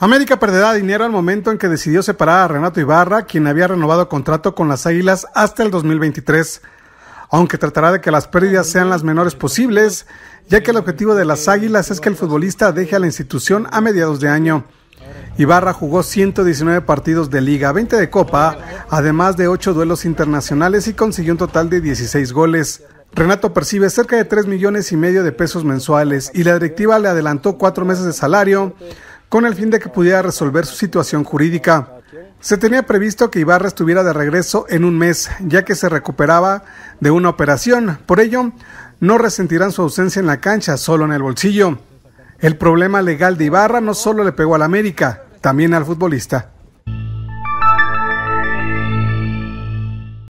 América perderá dinero al momento en que decidió separar a Renato Ibarra, quien había renovado contrato con las Águilas hasta el 2023, aunque tratará de que las pérdidas sean las menores posibles, ya que el objetivo de las Águilas es que el futbolista deje a la institución a mediados de año. Ibarra jugó 119 partidos de liga, 20 de copa, además de 8 duelos internacionales y consiguió un total de 16 goles. Renato percibe cerca de 3 millones y medio de pesos mensuales y la directiva le adelantó 4 meses de salario, con el fin de que pudiera resolver su situación jurídica. Se tenía previsto que Ibarra estuviera de regreso en un mes, ya que se recuperaba de una operación. Por ello, no resentirán su ausencia en la cancha, solo en el bolsillo. El problema legal de Ibarra no solo le pegó al América, también al futbolista.